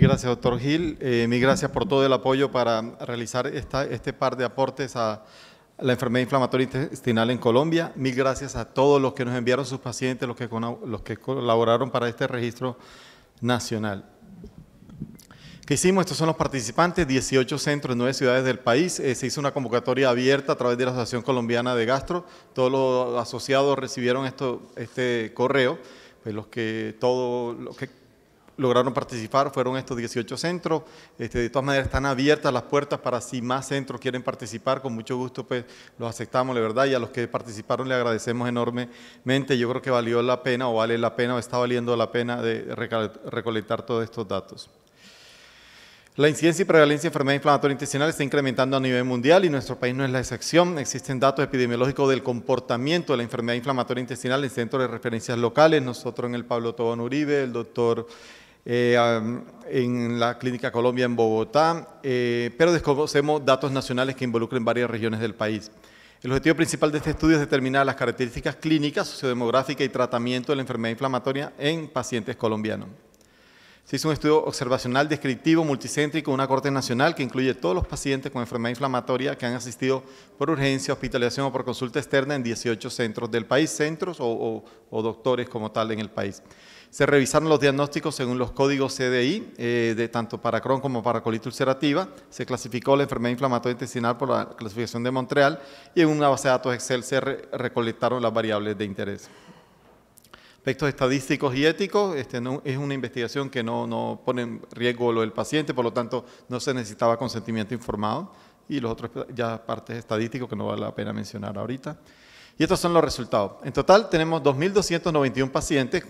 gracias, doctor Gil. Eh, Mil gracias por todo el apoyo para realizar esta, este par de aportes a la enfermedad inflamatoria intestinal en Colombia. Mil gracias a todos los que nos enviaron sus pacientes, los que, los que colaboraron para este registro nacional. ¿Qué hicimos? Estos son los participantes, 18 centros en 9 ciudades del país. Eh, se hizo una convocatoria abierta a través de la Asociación Colombiana de Gastro. Todos los asociados recibieron esto, este correo. Pues los que, todo, los que lograron participar fueron estos 18 centros. Este, de todas maneras, están abiertas las puertas para si más centros quieren participar. Con mucho gusto, pues los aceptamos, la verdad. Y a los que participaron le agradecemos enormemente. Yo creo que valió la pena, o vale la pena, o está valiendo la pena de recolectar todos estos datos. La incidencia y prevalencia de enfermedad inflamatoria intestinal está incrementando a nivel mundial y nuestro país no es la excepción. Existen datos epidemiológicos del comportamiento de la enfermedad inflamatoria intestinal en centros de referencias locales. Nosotros en el Pablo Tobón Uribe, el doctor eh, en la Clínica Colombia en Bogotá, eh, pero desconocemos datos nacionales que involucren varias regiones del país. El objetivo principal de este estudio es determinar las características clínicas, sociodemográficas y tratamiento de la enfermedad inflamatoria en pacientes colombianos. Se hizo un estudio observacional descriptivo multicéntrico, una corte nacional que incluye todos los pacientes con enfermedad inflamatoria que han asistido por urgencia, hospitalización o por consulta externa en 18 centros del país, centros o doctores como tal en el país. Se revisaron los diagnósticos según los códigos CDI, eh, de, tanto para Crohn como para colitis ulcerativa. Se clasificó la enfermedad inflamatoria intestinal por la clasificación de Montreal y en una base de datos Excel se recolectaron las variables de interés. Aspectos estadísticos y éticos, este, no, es una investigación que no, pone en riesgo lo del paciente, por lo tanto no se necesitaba consentimiento informado y los otros ya partes estadísticos que no vale la pena mencionar ahorita. Y estos son los resultados. En total tenemos 2.291 pacientes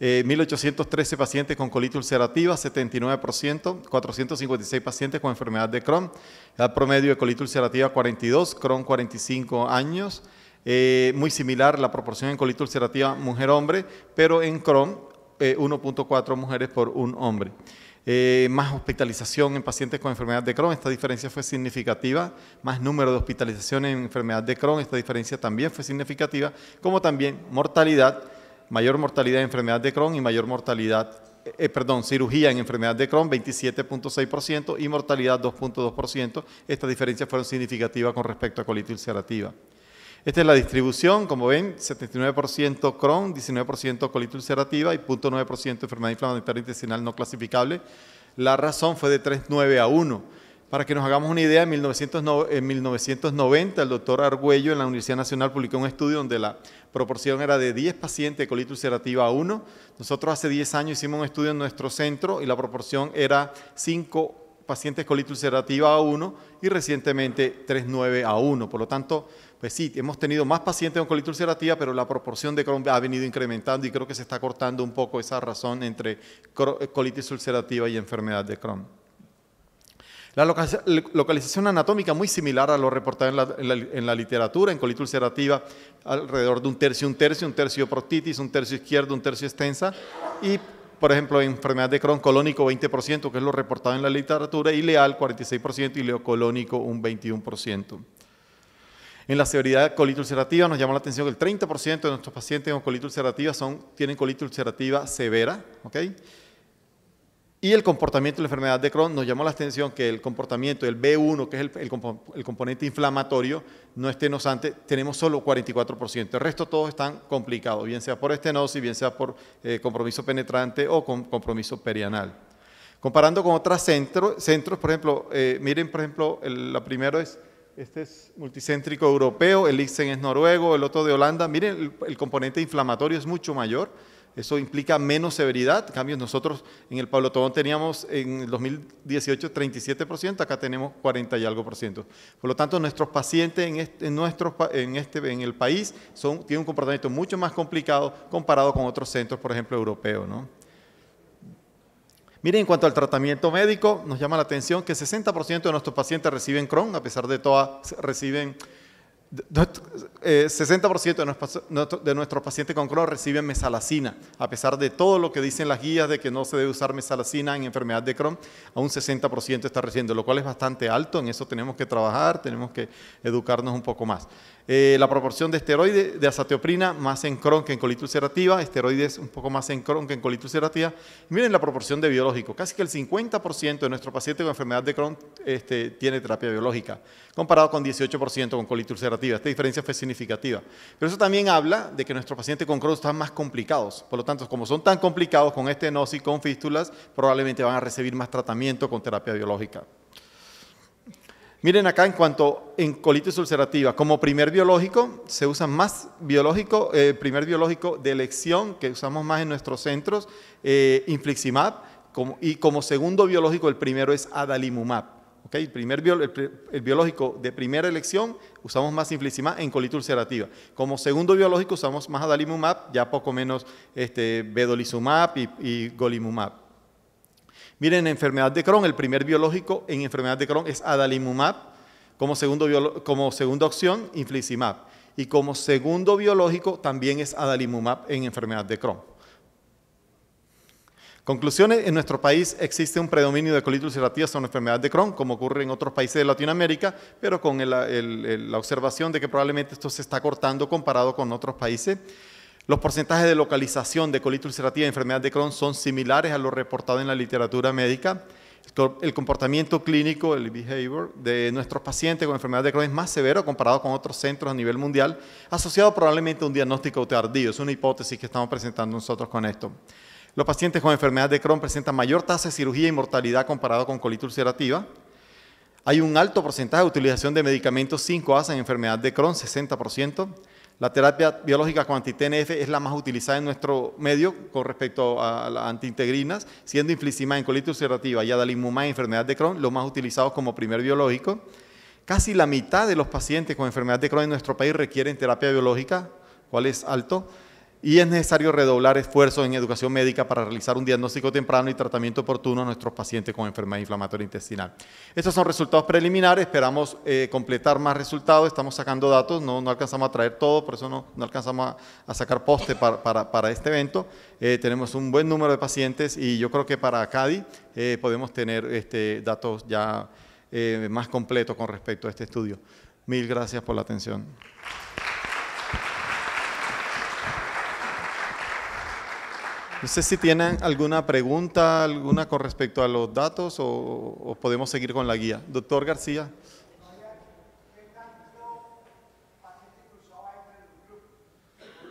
1.813 eh, pacientes con colitis ulcerativa, 79%, 456 pacientes con enfermedad de Crohn, El promedio de colitis ulcerativa 42, Crohn 45 años, eh, muy similar la proporción en colitis ulcerativa mujer-hombre, pero en Crohn 1.4 eh, mujeres por un hombre. más hospitalización en pacientes con enfermedad de Crohn, esta diferencia fue significativa, más número de hospitalizaciones en enfermedad de Crohn, esta diferencia también fue significativa, como también mortalidad mayor mortalidad en enfermedad de Crohn y mayor mortalidad, eh, perdón, cirugía en enfermedad de Crohn, 27.6% y mortalidad 2.2%. Estas diferencias fueron significativas con respecto a colitis ulcerativa. Esta es la distribución, como ven, 79% Crohn, 19% colitis ulcerativa y 0.9% enfermedad inflamatoria intestinal no clasificable. La razón fue de 3.9 a 1 para que nos hagamos una idea, en 1990 el doctor Argüello en la Universidad Nacional publicó un estudio donde la proporción era de 10 pacientes de colitis ulcerativa a 1. Nosotros hace 10 años hicimos un estudio en nuestro centro y la proporción era 5 pacientes colitis ulcerativa a 1 y recientemente 3.9 a 1. Por lo tanto, pues sí, hemos tenido más pacientes con colitis ulcerativa, pero la proporción de Crohn ha venido incrementando y creo que se está cortando un poco esa razón entre colitis ulcerativa y enfermedad de Crohn. La localización anatómica muy similar a lo reportado en la, en la, literatura, en colitis ulcerativa, alrededor de un tercio, un tercio, un tercio protitis, un tercio izquierdo, un tercio extensa, y por ejemplo, en enfermedad de Crohn colónico 20%, que es lo reportado en la literatura, y leal 46% y leocolónico un 21%. En la severidad colitis ulcerativa nos llama la atención que el 30% de nuestros pacientes con colitis ulcerativa son, tienen colitis ulcerativa severa, ¿ok? Y el comportamiento de la enfermedad de Crohn nos llamó la atención que el comportamiento del B1, que es el, componente inflamatorio, no estenosante, tenemos solo 44%. El resto todos están complicados, bien sea por estenosis, bien sea por eh, compromiso penetrante o compromiso perianal. Comparando con otros centros, por ejemplo, eh, miren, por ejemplo, el, la primero es, este es multicéntrico europeo, el Ixen es noruego, el otro de Holanda. Miren, el componente inflamatorio es mucho mayor eso implica menos severidad. En cambio, nosotros en el Pablo Tobón teníamos en el 2018 37%, acá tenemos 40 y algo por ciento. Por lo tanto, nuestros pacientes en, este, en, este, en el país son, tienen un comportamiento mucho más complicado comparado con otros centros, por ejemplo, europeos. Miren, en cuanto al tratamiento médico, nos llama la atención que 60% de nuestros pacientes reciben Crohn, a pesar de todas reciben 60% eh, de, nuestros pacientes con Crohn reciben mesalacina. A pesar de todo lo que dicen las guías de que no se debe usar mesalacina en enfermedad de Crohn, a un 60% está recibiendo, lo cual es bastante alto. En eso tenemos que trabajar, tenemos que educarnos un poco más. Eh, la proporción de esteroides de azateoprina más en Crohn que en colitis ulcerativa, esteroides un poco más en Crohn que en colitis ulcerativa. Miren la proporción de biológico, casi que el 50% de nuestro paciente con enfermedad de Crohn este, tiene terapia biológica, comparado con 18% con colitis ulcerativa. Esta diferencia fue significativa. Pero eso también habla de que nuestros pacientes con Crohn están más complicados. Por lo tanto, como son tan complicados con estenosis, con fístulas, probablemente van a recibir más tratamiento con terapia biológica. Miren acá en cuanto en colitis ulcerativa, como primer biológico, se usa más biológico, el eh, primer biológico de elección que usamos más en nuestros centros, eh, infliximab, y como segundo biológico el primero es adalimumab. El, primer biológico de primera elección usamos más infliximab en colitis ulcerativa. Como segundo biológico usamos más adalimumab, ya poco menos este, vedolizumab y golimumab. Miren, en enfermedad de Crohn, el primer biológico en enfermedad de Crohn es adalimumab, como, segunda opción, infliximab. Y como segundo biológico también es adalimumab en enfermedad de Crohn. Conclusiones, en nuestro país existe un predominio de colitis ulcerativa sobre enfermedad de Crohn, como ocurre en otros países de Latinoamérica, pero con la observación de que probablemente esto se está cortando comparado con otros países. Los porcentajes de localización de colitis ulcerativa y enfermedad de Crohn son similares a los reportados en la literatura médica. El comportamiento clínico, el behavior, de nuestros pacientes con enfermedad de Crohn es más severo comparado con otros centros a nivel mundial, asociado probablemente a un diagnóstico tardío. Es una hipótesis que estamos presentando nosotros con esto. Los pacientes con enfermedad de Crohn presentan mayor tasa de cirugía y mortalidad comparado con colitis ulcerativa. Hay un alto porcentaje de utilización de medicamentos 5A en enfermedad de Crohn, 60%. La terapia biológica con anti-TNF es la más utilizada en nuestro medio con respecto a las antiintegrinas, siendo infliximab en colitis ulcerativa y adalimumab en enfermedad de Crohn los más utilizados como primer biológico. Casi la mitad de los pacientes con enfermedad de Crohn en nuestro país requieren terapia biológica, cuál es alto y es necesario redoblar esfuerzos en educación médica para realizar un diagnóstico temprano y tratamiento oportuno a nuestros pacientes con enfermedad inflamatoria intestinal. Estos son resultados preliminares, esperamos eh, completar más resultados, estamos sacando datos, no, no, alcanzamos a traer todo, por eso no, no alcanzamos a, sacar poste para, para, para este evento. Eh, tenemos un buen número de pacientes y yo creo que para CADI eh, podemos tener este, datos ya más completos con respecto a este estudio. Mil gracias por la atención. No sé si tienen alguna pregunta, alguna con respecto a los datos o, podemos seguir con la guía. Doctor García.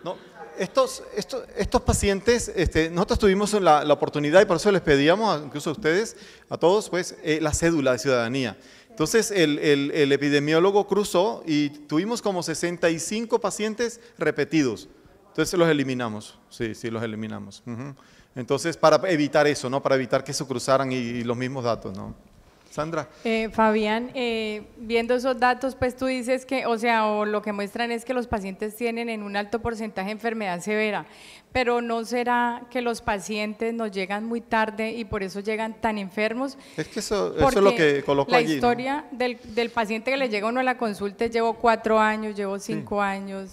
No, estos, estos, pacientes, este, nosotros tuvimos la, oportunidad y por eso les pedíamos, incluso a ustedes, a todos, pues, eh, la cédula de ciudadanía. Entonces el, el epidemiólogo cruzó y tuvimos como 65 pacientes repetidos. Entonces los eliminamos, sí, sí, los eliminamos. Entonces, para evitar eso, ¿no? Para evitar que se cruzaran y, los mismos datos, ¿no? Sandra. Eh, Fabián, eh, viendo esos datos, pues tú dices que, o sea, lo que muestran es que los pacientes tienen en un alto porcentaje enfermedad severa, pero ¿no será que los pacientes nos llegan muy tarde y por eso llegan tan enfermos? Es que eso, eso es lo que coloco la allí. La historia del, paciente que le llega uno a la consulta, llevo cuatro años, llevo cinco años,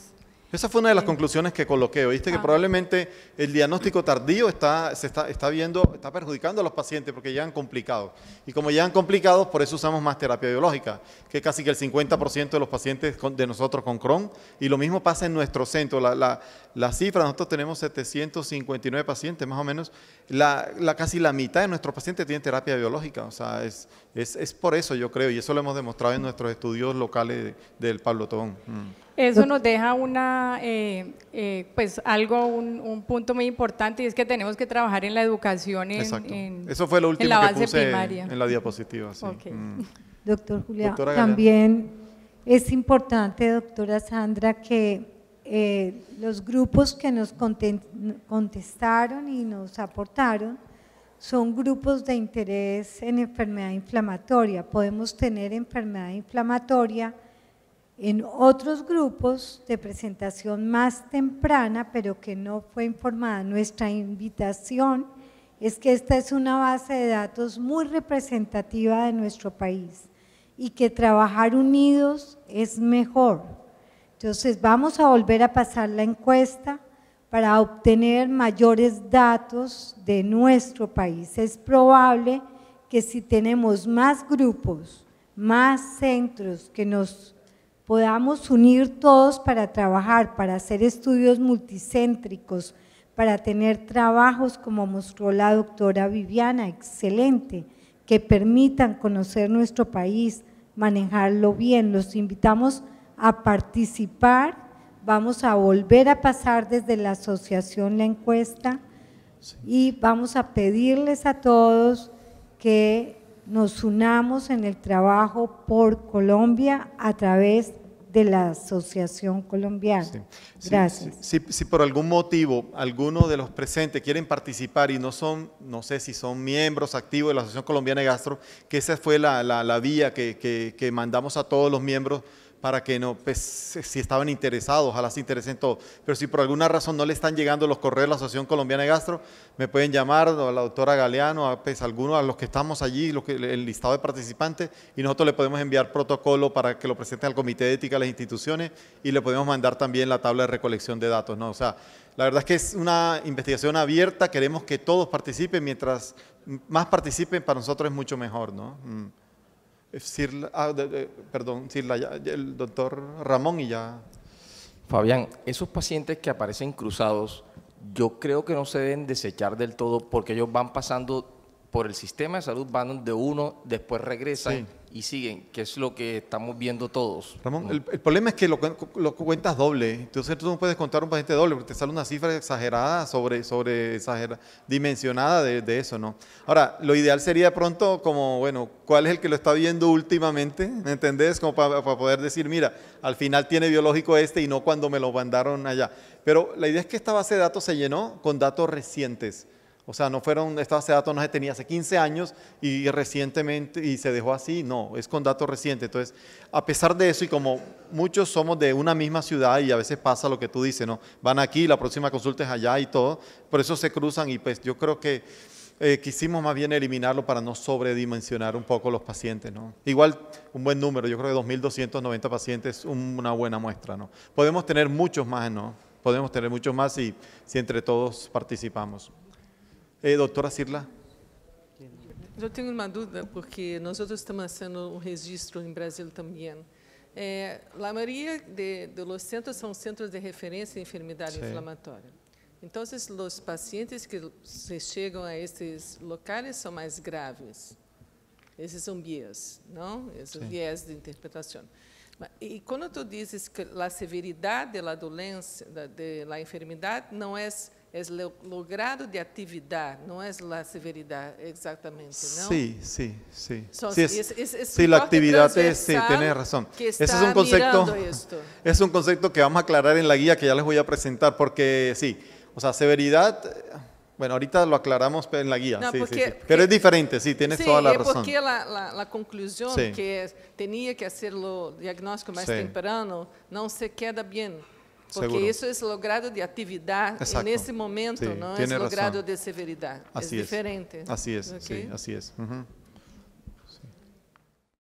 esa fue una de las conclusiones que coloqué. Viste que ah. probablemente el diagnóstico tardío está, se está, viendo, está perjudicando a los pacientes porque llegan complicados. Y como llegan complicados, por eso usamos más terapia biológica, que casi que el 50% de los pacientes de nosotros con Crohn. Y lo mismo pasa en nuestro centro. la, la cifra, nosotros tenemos 759 pacientes, más o menos, la, casi la mitad de nuestros pacientes tienen terapia biológica, o sea, es, es, por eso yo creo, y eso lo hemos demostrado en nuestros estudios locales del Pablo Tobón. Mm. Eso nos deja una, eh, eh, pues algo, un, punto muy importante, y es que tenemos que trabajar en la educación en, Exacto. Eso fue lo último la que puse en la diapositiva. Sí. Mm. Doctor Julián, también es importante, doctora Sandra, que eh, los grupos que nos contestaron y nos aportaron son grupos de interés en enfermedad inflamatoria. Podemos tener enfermedad inflamatoria en otros grupos de presentación más temprana, pero que no fue informada. Nuestra invitación es que esta es una base de datos muy representativa de nuestro país y que trabajar unidos es mejor. Entonces vamos a volver a pasar la encuesta para obtener mayores datos de nuestro país. Es probable que si tenemos más grupos, más centros, que nos podamos unir todos para trabajar, para hacer estudios multicéntricos, para tener trabajos como mostró la doctora Viviana, excelente, que permitan conocer nuestro país, manejarlo bien. Los invitamos a a participar. Vamos a volver a pasar desde la asociación la encuesta y vamos a pedirles a todos que nos unamos en el trabajo por Colombia a través de la Asociación Colombiana. Gracias. Si, por algún motivo alguno de los presentes quieren participar y no son, no sé si son miembros activos de la Asociación Colombiana de Gastro, que esa fue la, vía que mandamos a todos los miembros para que no, pues si estaban interesados, ojalá se interesen todos. Pero si por alguna razón no le están llegando los correos de la Asociación Colombiana de Gastro, me pueden llamar a la doctora Galeano, a pues, algunos, a los que estamos allí, el listado de participantes, y nosotros le podemos enviar protocolo para que lo presente al Comité de Ética de las instituciones y le podemos mandar también la tabla de recolección de datos. ¿no? O sea, la verdad es que es una investigación abierta, queremos que todos participen, mientras más participen para nosotros es mucho mejor. ¿no? Mm. Ah, perdón, el doctor Ramón y ya. Fabián, esos pacientes que aparecen cruzados, yo creo que no se deben desechar del todo porque ellos van pasando por el sistema de salud, van de uno, después regresan, y siguen, que es lo que estamos viendo todos. Ramón, el, problema es que lo, cuentas doble, entonces tú no puedes contar un paciente doble, porque te sale una cifra exagerada sobre, sobre exagerada, dimensionada de, eso, ¿no? Ahora, lo ideal sería pronto como, bueno, ¿cuál es el que lo está viendo últimamente? ¿Me entendés? Como para, para poder decir, mira, al final tiene biológico este y no cuando me lo mandaron allá. Pero la idea es que esta base de datos se llenó con datos recientes. O sea, no fueron, esta base de datos no se tenía hace 15 años y recientemente, y se dejó así, no, es con datos recientes. Entonces, a pesar de eso, y como muchos somos de una misma ciudad y a veces pasa lo que tú dices, ¿no? Van aquí, la próxima consulta es allá y todo, por eso se cruzan y pues yo creo que eh, quisimos más bien eliminarlo para no sobredimensionar un poco los pacientes, ¿no? Igual, un buen número, yo creo que 2.290 pacientes es una buena muestra, ¿no? Podemos tener muchos más, ¿no? Podemos tener muchos más si, si entre todos participamos. Eh, doutora Cirla. Eu tenho uma dúvida, porque nós outros estamos fazendo um registro em Brasil também. É, a maioria de, de los centros são centros de referência em enfermidade sí. inflamatória. Então, os pacientes que chegam a esses locais são mais graves. Esses são bias, não? Esses sí. viés de interpretação. E quando tu dizes que a severidade da doença, da, da enfermidade, não é es lo, grado de actividad, no es la severidad exactamente, ¿no? Sí, sí, sí. sí, la actividad es, sí, tienes razón. Ese es un concepto, es un concepto que vamos a aclarar en la guía que ya les voy a presentar, porque sí, o sea, severidad, bueno, ahorita lo aclaramos en la guía, sí, sí, pero es diferente, sí, tienes toda la razón. porque la, la, la conclusión que tenía que hacerlo diagnóstico más temprano no se queda bien. Porque Seguro. eso es é grado de atividade Exacto. momento, sí, é es é grado de severidade é Así diferente. assim é okay. sí,